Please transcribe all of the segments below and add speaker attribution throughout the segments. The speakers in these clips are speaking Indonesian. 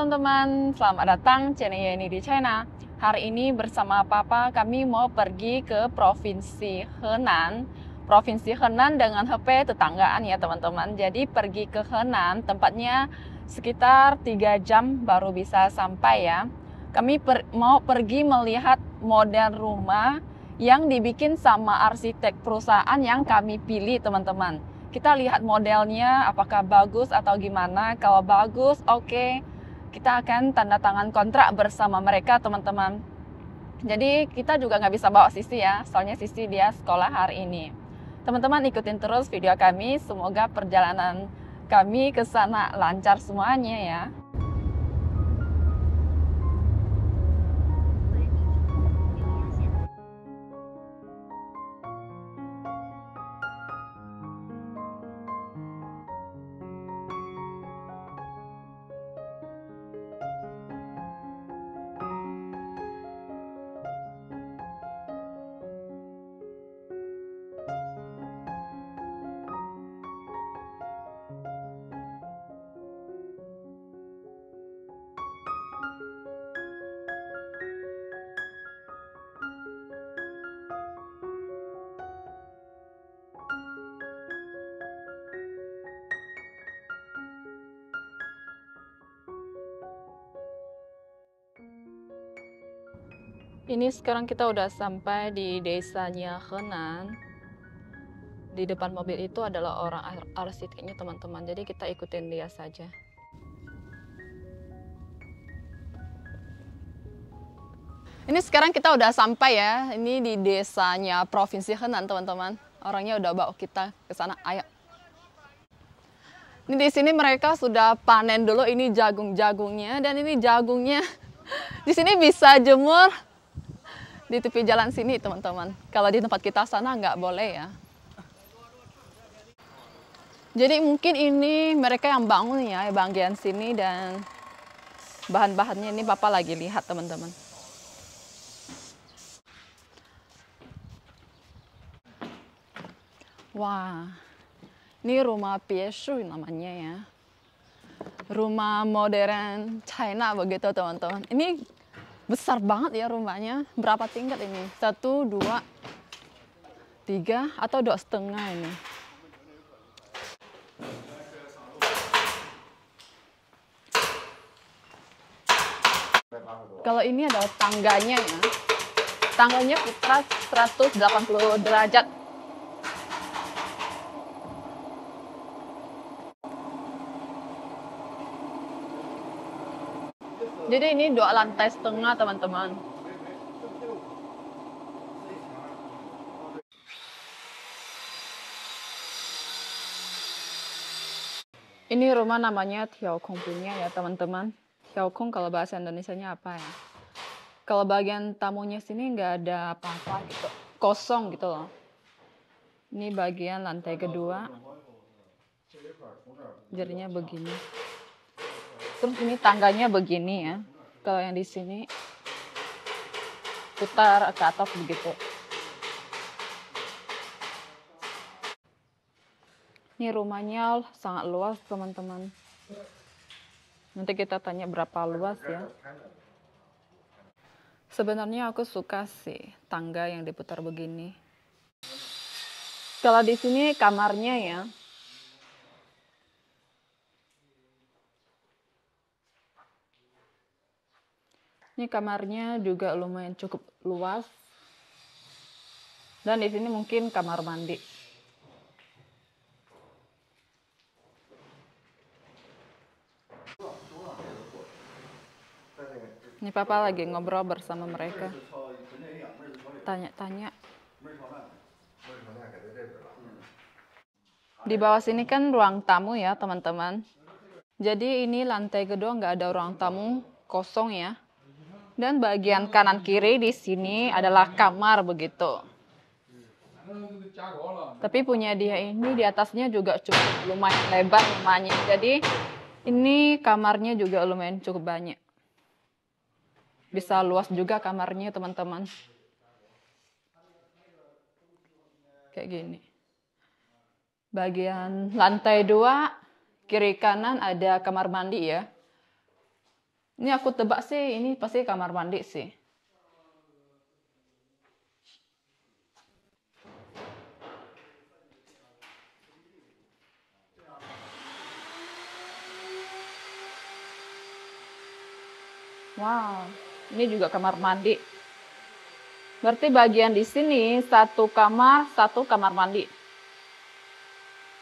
Speaker 1: teman-teman, selamat datang channel ini di China. Hari ini bersama Papa kami mau pergi ke Provinsi Henan. Provinsi Henan dengan HP tetanggaan ya teman-teman. Jadi pergi ke Henan tempatnya sekitar 3 jam baru bisa sampai ya. Kami per mau pergi melihat model rumah yang dibikin sama arsitek perusahaan yang kami pilih teman-teman kita lihat modelnya apakah bagus atau gimana. Kalau bagus, oke, okay kita akan tanda tangan kontrak bersama mereka teman-teman. Jadi kita juga nggak bisa bawa Sisi ya, soalnya Sisi dia sekolah hari ini. Teman-teman ikutin terus video kami, semoga perjalanan kami ke sana lancar semuanya ya. Ini sekarang kita udah sampai di desanya Henan. Di depan mobil itu adalah orang arsiteknya teman-teman. Jadi kita ikutin dia saja. Ini sekarang kita udah sampai ya. Ini di desanya Provinsi Henan, teman-teman. Orangnya udah bawa kita ke sana. Ayo. Ini di sini mereka sudah panen dulu ini jagung-jagungnya dan ini jagungnya. Di sini bisa jemur di tepi jalan sini teman-teman. Kalau di tempat kita sana nggak boleh ya. Jadi mungkin ini mereka yang bangun ya bagian sini dan bahan-bahannya ini papa lagi lihat teman-teman. Wah, ini rumah Piesu namanya ya. Rumah modern China begitu teman-teman. Ini besar banget ya rumahnya. Berapa tingkat ini? Satu, dua, tiga, atau dua setengah ini. Kalau ini adalah tangganya ya. Tangganya putra 180 derajat Jadi ini dua lantai setengah teman-teman. Ini rumah namanya Tiaokong punya ya teman-teman. Tiaokong kalau bahasa Indonesia-nya apa ya? Kalau bagian tamunya sini nggak ada apa-apa gitu, kosong gitu loh. Ini bagian lantai kedua. Jadinya begini. Terus ini tangganya begini ya. Kalau yang di sini putar ke atas begitu. Ini rumahnya sangat luas teman-teman. Nanti kita tanya berapa luas ya. Sebenarnya aku suka sih tangga yang diputar begini. Kalau di sini kamarnya ya, Ini kamarnya juga lumayan cukup luas. Dan di sini mungkin kamar mandi.
Speaker 2: Ini papa lagi ngobrol bersama mereka. Tanya-tanya.
Speaker 1: Di bawah sini kan ruang tamu ya teman-teman. Jadi ini lantai kedua nggak ada ruang tamu kosong ya. Dan bagian kanan kiri di sini adalah kamar begitu. Tapi punya dia ini di atasnya juga cukup lumayan lebar rumahnya. Jadi ini kamarnya juga lumayan cukup banyak. Bisa luas juga kamarnya teman-teman. Kayak gini. Bagian lantai dua, kiri kanan ada kamar mandi ya. Ini aku tebak sih, ini pasti kamar mandi sih. Wow, ini juga kamar mandi. Berarti bagian di sini satu kamar, satu kamar mandi.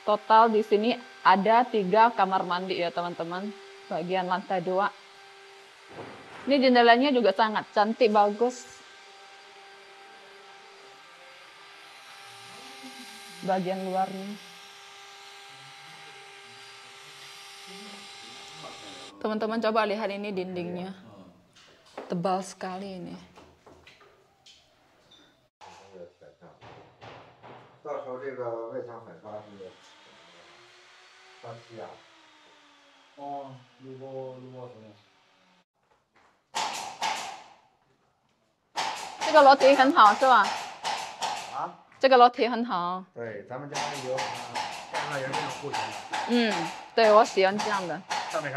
Speaker 1: Total di sini ada tiga kamar mandi ya teman-teman. Bagian lantai dua. Ini jendelanya juga sangat cantik, bagus. Bagian luarnya. Teman-teman coba lihat ini dindingnya. Tebal sekali ini. Oh, 这个裸体很好是吧？啊？这个裸体很好。
Speaker 2: 对，咱们家有家人非常护体。
Speaker 1: 嗯，对，我喜欢这样的。Sampai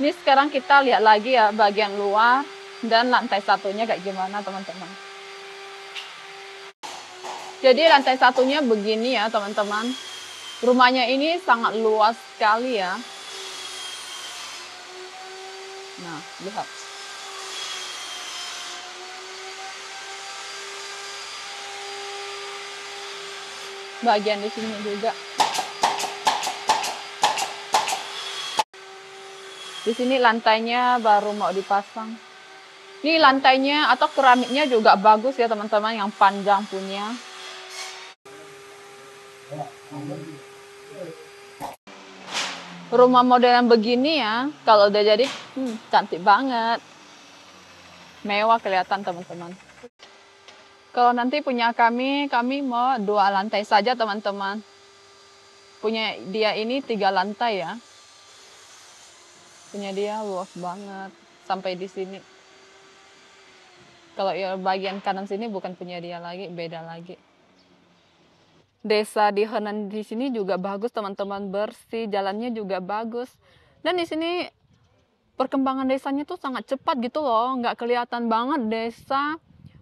Speaker 1: Ini sekarang kita lihat lagi ya bagian luar dan lantai satunya kayak gimana teman-teman. Jadi lantai satunya begini ya teman-teman. Rumahnya ini sangat luas sekali ya. Nah, lihat. bagian di sini juga di sini lantainya baru mau dipasang ini lantainya atau keramiknya juga bagus ya teman-teman yang panjang punya rumah modern begini ya kalau udah jadi hmm, cantik banget mewah kelihatan teman-teman kalau nanti punya kami, kami mau dua lantai saja teman-teman. Punya dia ini tiga lantai ya. Punya dia luas banget sampai di sini. Kalau yang bagian kanan sini bukan punya dia lagi, beda lagi. Desa di Henan di sini juga bagus teman-teman, bersih, jalannya juga bagus. Dan di sini perkembangan desanya tuh sangat cepat gitu loh, nggak kelihatan banget desa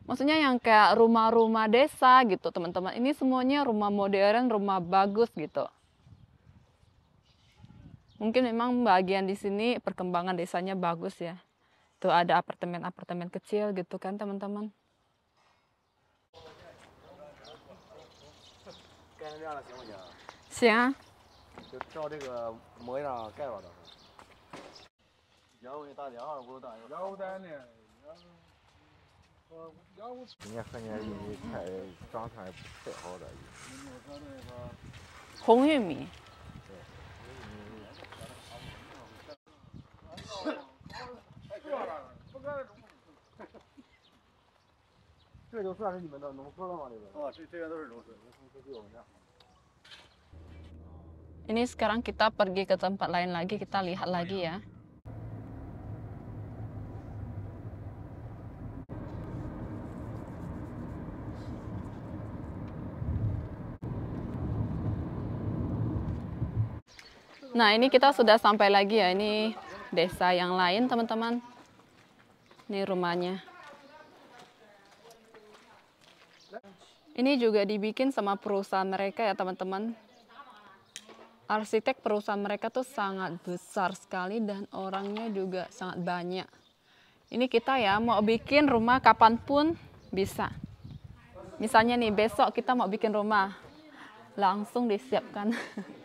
Speaker 1: maksudnya yang kayak rumah-rumah desa gitu teman-teman ini semuanya rumah modern rumah bagus gitu mungkin memang bagian di sini perkembangan desanya bagus ya tuh ada apartemen-apartemen kecil gitu kan teman-teman Siang. 今年和
Speaker 2: 年玉米菜长，太太好了。
Speaker 1: 红玉米。
Speaker 2: 这就算是你们的农村了吗？这个？哦，这这边都是农村，农村比我们家好。哦。
Speaker 1: 这里现在我们去。Nah ini kita sudah sampai lagi ya, ini desa yang lain teman-teman. Ini rumahnya. Ini juga dibikin sama perusahaan mereka ya teman-teman. Arsitek perusahaan mereka tuh sangat besar sekali dan orangnya juga sangat banyak. Ini kita ya mau bikin rumah kapanpun bisa. Misalnya nih besok kita mau bikin rumah, langsung disiapkan.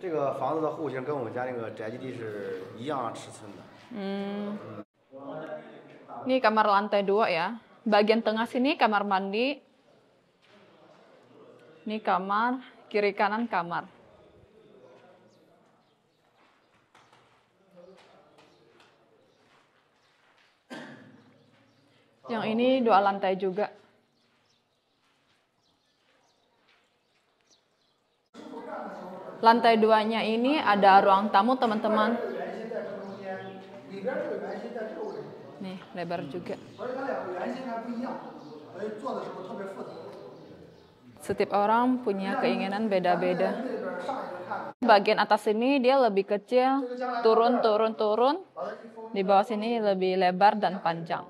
Speaker 1: Ini kamar lantai dua ya. Bagian tengah sini kamar mandi. Ini kamar, kiri kanan kamar. Yang ini dua lantai juga. lantai duanya ini ada ruang tamu teman-teman. Nih, lebar juga. Setiap orang punya keinginan beda-beda. Bagian atas ini dia lebih kecil, turun, turun, turun. Di bawah sini lebih lebar dan panjang.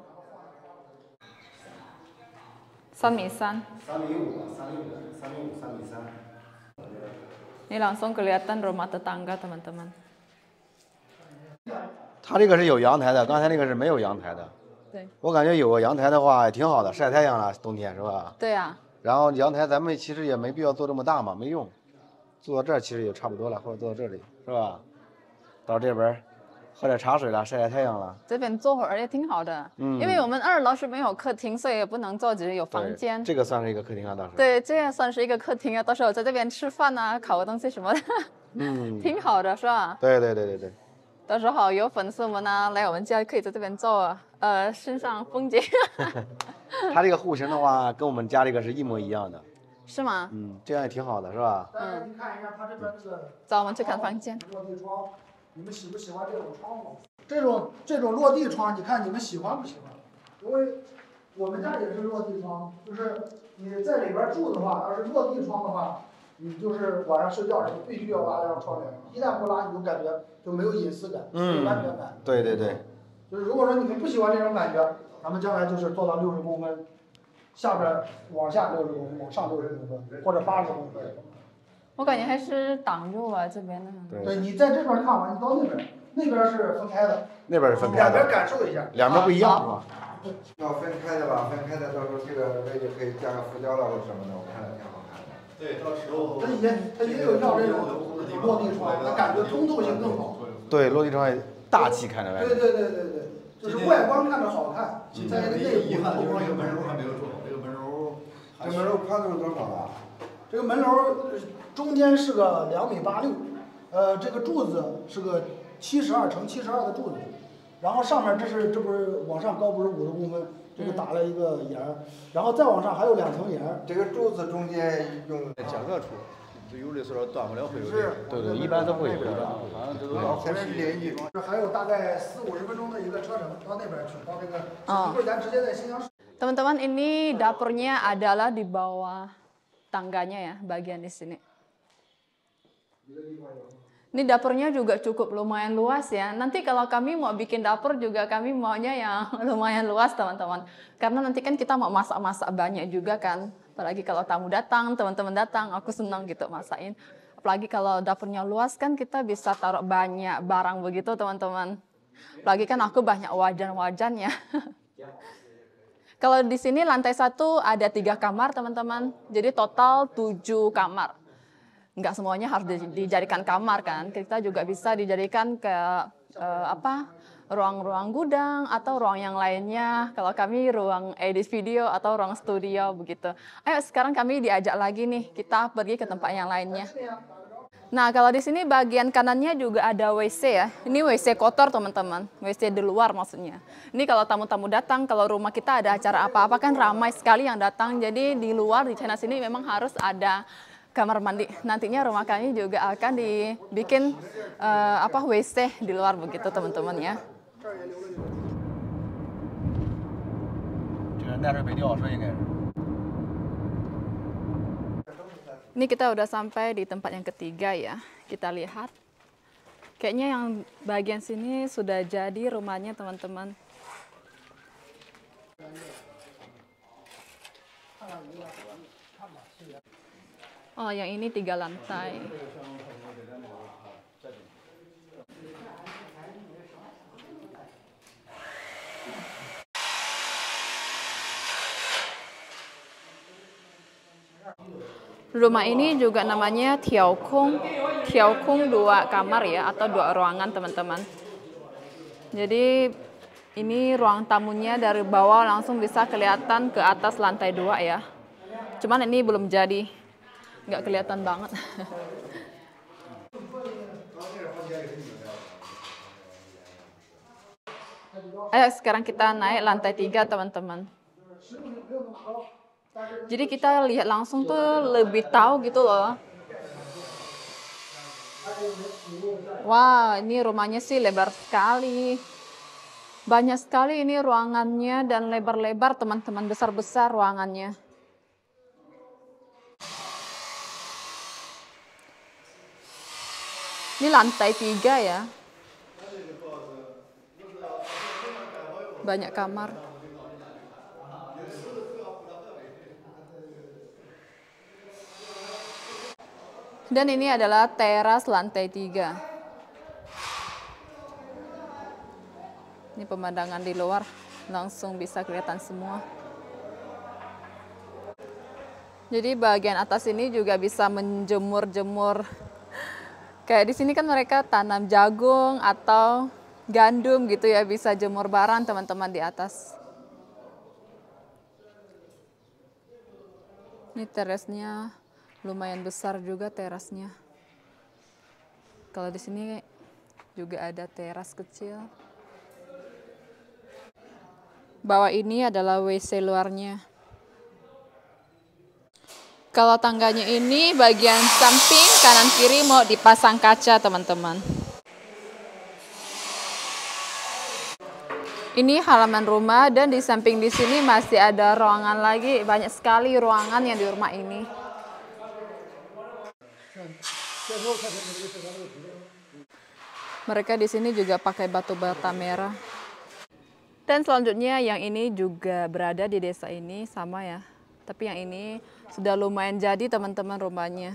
Speaker 1: Sanmisan.
Speaker 3: san
Speaker 1: 你朗诵可以打个罗马字，打个，朋友们。
Speaker 3: 他这个是有阳台的，刚才那个是没有阳台的。对。我感觉有个阳台的话也挺好的，晒太阳了，冬天是吧？对呀。然后阳台咱们其实也没必要做这么大嘛，没用。坐这儿其实也差不多了，或者坐到这里是吧？到这边。喝点茶水了，晒晒太阳了，
Speaker 1: 这边坐会儿也挺好的。嗯，因为我们二楼是没有客厅，所以也不能坐，只是有房间。这
Speaker 3: 个算是一个客厅啊，到时候。对，
Speaker 1: 这也算是一个客厅啊，到时候在这边吃饭啊，烤个东西什么的，
Speaker 3: 嗯，挺
Speaker 1: 好的，是吧？
Speaker 3: 对对对对对。
Speaker 1: 到时候有粉丝们啊来我们家，可以在这边坐，呃，欣赏风景。
Speaker 3: 他这个户型的话，跟我们家这个是一模一样的。是吗？嗯，这样也挺好的，是吧？
Speaker 1: 嗯。您看一下他这边这个。走，我们去看房间。落地窗。你们喜
Speaker 2: 不喜欢这种窗户？这种这种落地窗，你看你们喜欢不喜欢？因为我们家也是落地窗，就是你在里边住的话，要是落地窗的话，你就是晚上睡觉的时候必须要拉上窗帘。一旦不拉，你就感觉就没有隐私感，没有安全感。对对对。就是如果说你们不喜欢这种感觉，咱们将来就是做到六十公分，下边往下六十公分，往上六十公分，或者八十公分。
Speaker 1: 我感觉还是挡住啊，这边的。对你在这边看完，你到那边，那边是分开
Speaker 2: 的，那边是分开。的。两边感受一下，两边不一样是吧？要分开的吧，分开的，到时候这个位置可以加个浮雕了或者什么的，我看着挺好看的。对，到时候。它也它也有要这种落地窗的，它感觉通透性更好。
Speaker 3: 对，落地窗也大气看着呗。对
Speaker 2: 对对对对，就是外观看着好看，你个内部的话，就是。这个门楼还没有做好，这个门楼。这门楼宽度是多少啊？这个门楼中间是个两米八六，呃，这个柱子是个七十二乘七十二的柱子，然后上面这是这不是往上高不是五十公分，这个打了一个眼儿，然后再往上还有两层眼儿。这个柱子中间用检测出，有的时候断不了会有裂，对对，一般都会断，反正都。前面是连衣装，还有大概四五十分钟的一个车程到那边去，到那个一会儿咱直接在新疆。
Speaker 1: Teman-teman ini dapurnya adalah di bawah. tangganya ya bagian di sini. Ini dapurnya juga cukup lumayan luas ya. Nanti kalau kami mau bikin dapur juga kami maunya yang lumayan luas teman-teman. Karena nanti kan kita mau masak-masak banyak juga kan. Apalagi kalau tamu datang, teman-teman datang, aku senang gitu masakin. Apalagi kalau dapurnya luas kan kita bisa taruh banyak barang begitu teman-teman. Apalagi kan aku banyak wajan-wajannya. Kalau di sini lantai satu ada tiga kamar teman-teman, jadi total tujuh kamar. Nggak semuanya harus dijadikan kamar kan, kita juga bisa dijadikan ke eh, apa ruang-ruang gudang atau ruang yang lainnya. Kalau kami ruang edit video atau ruang studio begitu. Ayo sekarang kami diajak lagi nih, kita pergi ke tempat yang lainnya. Nah, kalau di sini bagian kanannya juga ada WC ya. Ini WC kotor, teman-teman. WC di luar maksudnya. Ini kalau tamu-tamu datang, kalau rumah kita ada acara apa-apa kan ramai sekali yang datang. Jadi di luar di China sini memang harus ada kamar mandi. Nantinya rumah kami juga akan dibikin uh, apa WC di luar begitu, teman-teman ya. Jangan Ini kita udah sampai di tempat yang ketiga ya. Kita lihat. Kayaknya yang bagian sini sudah jadi rumahnya teman-teman. Oh, yang ini tiga lantai. Rumah ini juga namanya Tiaokung. Tiaokung dua kamar ya atau dua ruangan teman-teman. Jadi ini ruang tamunya dari bawah langsung bisa kelihatan ke atas lantai dua ya. Cuman ini belum jadi, nggak kelihatan banget. Ayo sekarang kita naik lantai tiga teman-teman.
Speaker 2: Jadi kita lihat langsung tuh lebih tahu gitu loh.
Speaker 1: Wah, ini rumahnya sih lebar sekali. Banyak sekali ini ruangannya dan lebar-lebar teman-teman besar-besar ruangannya. Ini lantai tiga ya. Banyak kamar. Dan ini adalah teras lantai 3. Ini pemandangan di luar langsung bisa kelihatan semua. Jadi bagian atas ini juga bisa menjemur-jemur. Kayak di sini kan mereka tanam jagung atau gandum gitu ya, bisa jemur barang teman-teman di atas. Ini terasnya lumayan besar juga terasnya. Kalau di sini juga ada teras kecil. Bawah ini adalah WC luarnya. Kalau tangganya ini bagian samping kanan kiri mau dipasang kaca teman-teman. Ini halaman rumah dan di samping di sini masih ada ruangan lagi, banyak sekali ruangan yang di rumah ini. Mereka di sini juga pakai batu bata merah. Dan selanjutnya yang ini juga berada di desa ini sama ya. Tapi yang ini sudah lumayan jadi teman-teman rumahnya.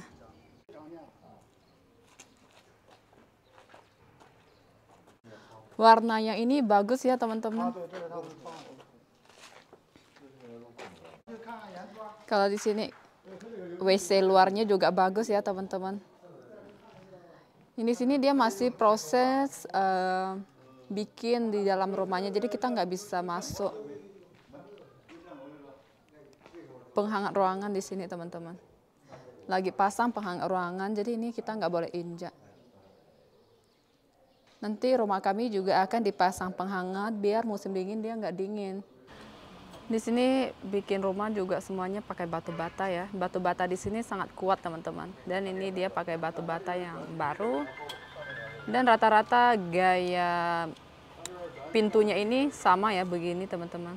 Speaker 1: Warna yang ini bagus ya teman-teman. Kalau di sini WC luarnya juga bagus ya teman-teman. Ini sini dia masih proses uh, bikin di dalam rumahnya, jadi kita nggak bisa masuk penghangat ruangan di sini teman-teman. Lagi pasang penghangat ruangan, jadi ini kita nggak boleh injak. Nanti rumah kami juga akan dipasang penghangat biar musim dingin dia nggak dingin. Di sini bikin rumah juga semuanya pakai batu bata ya. Batu bata di sini sangat kuat teman-teman. Dan ini dia pakai batu bata yang baru. Dan rata-rata gaya pintunya ini sama ya begini teman-teman.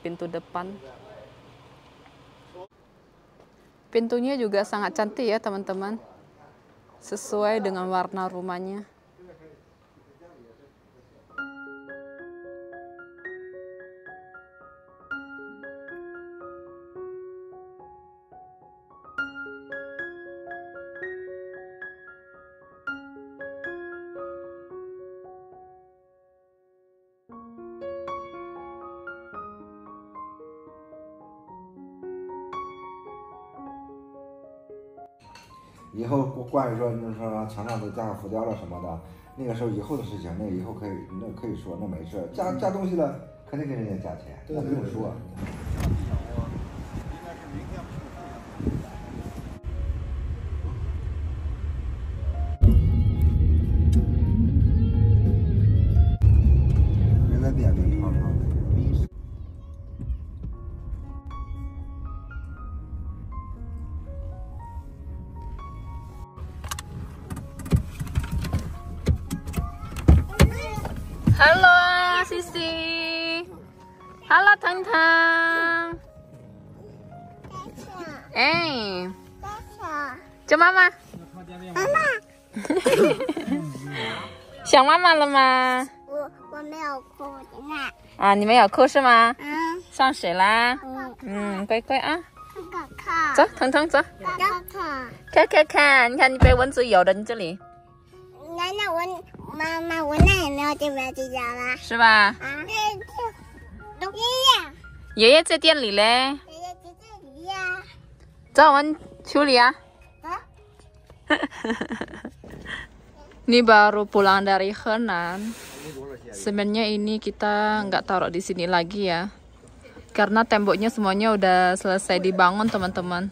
Speaker 1: Pintu depan. Pintunya juga sangat cantik ya teman-teman. Sesuai dengan warna rumahnya.
Speaker 3: 以后
Speaker 2: 关于说那说墙上都加上浮雕了什么的，那个时候以后的事情，那以后可以那可以说那没事加加东西了肯定给人家加钱，那不用说。
Speaker 1: Hello，西西。Hello，彤彤。在哎。叫妈妈。妈妈。想妈妈了吗？我
Speaker 2: 我没有哭，你看
Speaker 1: 啊，你们有哭是吗？嗯。上水啦。嗯。乖乖啊。走，彤彤走。看看看，你看你被蚊子咬的，你这里。
Speaker 2: 奶奶，我。妈妈，我那也没有进玩具家了，是吧？啊，这这，爷爷，
Speaker 1: 爷爷在店里嘞。爷爷在这里呀。找我们修理啊。啊。Ini baru pulang dari Henan. Sebenarnya ini kita nggak taruh di sini lagi ya, karena temboknya semuanya udah selesai dibangun teman-teman.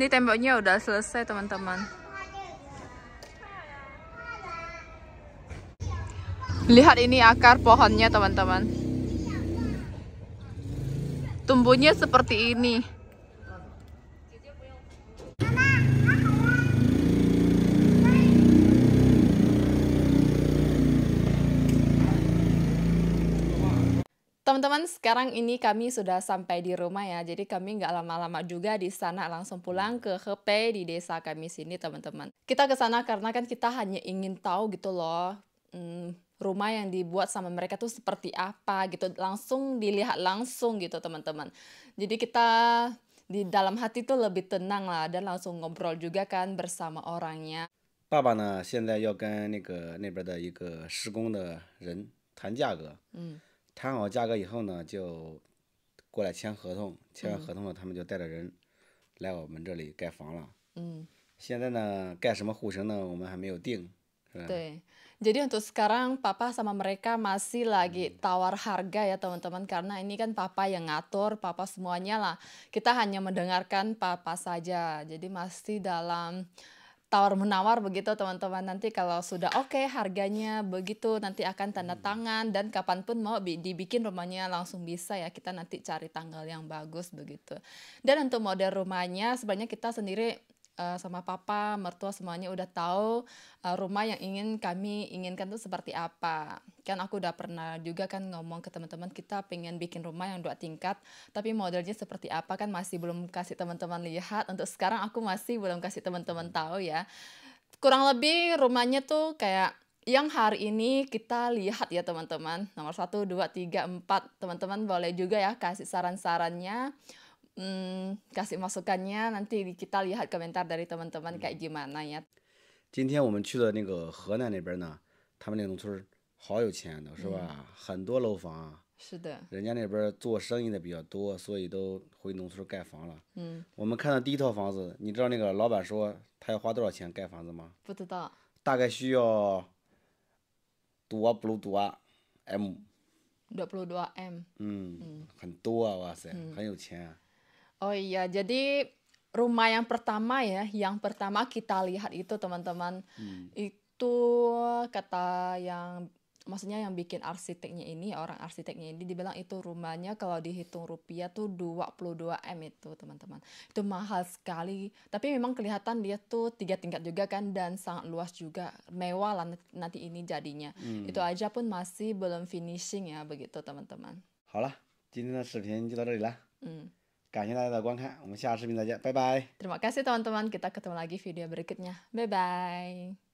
Speaker 1: Ini temboknya udah selesai teman-teman. Lihat ini akar pohonnya teman-teman. Tumbuhnya seperti ini. Teman-teman, sekarang ini kami sudah sampai di rumah ya. Jadi kami nggak lama-lama juga di sana langsung pulang ke Hepe di desa kami sini, teman-teman. Kita ke sana karena kan kita hanya ingin tahu gitu loh. Hmm, rumah yang dibuat sama mereka tuh seperti apa gitu. Langsung dilihat langsung gitu, teman-teman. Jadi kita di dalam hati tuh lebih tenang lah dan langsung ngobrol juga kan bersama orangnya.
Speaker 3: nah, mau 爸爸呢，现在要跟那个那边的一个施工的人谈价格。嗯。谈好价格以后呢，就过来签合同，签完合同了，他们就带着人来我们这里盖房了。嗯。现在呢，盖什么户型呢？我们还没有定。Betul.
Speaker 1: Jadi untuk sekarang papa sama mereka masih lagi hmm. tawar harga ya teman-teman karena ini kan papa yang ngatur, papa semuanya lah. Kita hanya mendengarkan papa saja. Jadi masih dalam tawar menawar begitu teman-teman nanti kalau sudah oke okay, harganya begitu nanti akan tanda hmm. tangan dan kapanpun mau dibikin rumahnya langsung bisa ya kita nanti cari tanggal yang bagus begitu dan untuk model rumahnya sebenarnya kita sendiri uh, sama papa, mertua semuanya udah tahu uh, rumah yang ingin kami inginkan tuh seperti apa. Kan aku udah pernah juga kan ngomong ke teman-teman kita pengen bikin rumah yang dua tingkat, tapi modelnya seperti apa kan masih belum kasih teman-teman lihat. Untuk sekarang aku masih belum kasih teman-teman hmm. tahu ya. Kurang lebih rumahnya tuh kayak yang hari ini kita lihat ya teman-teman. Nomor 1, 2, 3, 4. Teman-teman boleh juga ya kasih saran-sarannya.
Speaker 3: 今天我们去了那个河南那边呢，他们那农村好有钱的是吧？很多楼房。是的。人家那边做生意的比较多，所以都回农村盖房了。嗯。我们看到第一套房子，你知道那个老板说他要花多少钱盖房子吗？不知道。大概需要，222m。
Speaker 1: 222m。
Speaker 3: 嗯，很多啊，哇塞，很有钱。
Speaker 1: Oh iya, jadi rumah yang pertama ya, yang pertama kita lihat itu teman-teman hmm. itu kata yang maksudnya yang bikin arsiteknya ini orang arsiteknya ini dibilang itu rumahnya kalau dihitung rupiah tuh 22 m itu teman-teman itu mahal sekali tapi memang kelihatan dia tuh tiga tingkat juga kan dan sangat luas juga mewah lah nanti ini jadinya hmm. itu aja pun masih belum finishing ya begitu teman-teman.
Speaker 3: 好了，今天的视频就到这里了。嗯。感谢大家的观看，我们下视频再见，拜拜。
Speaker 1: Terima kasih teman-teman, kita ketemu lagi video berikutnya. Bye bye.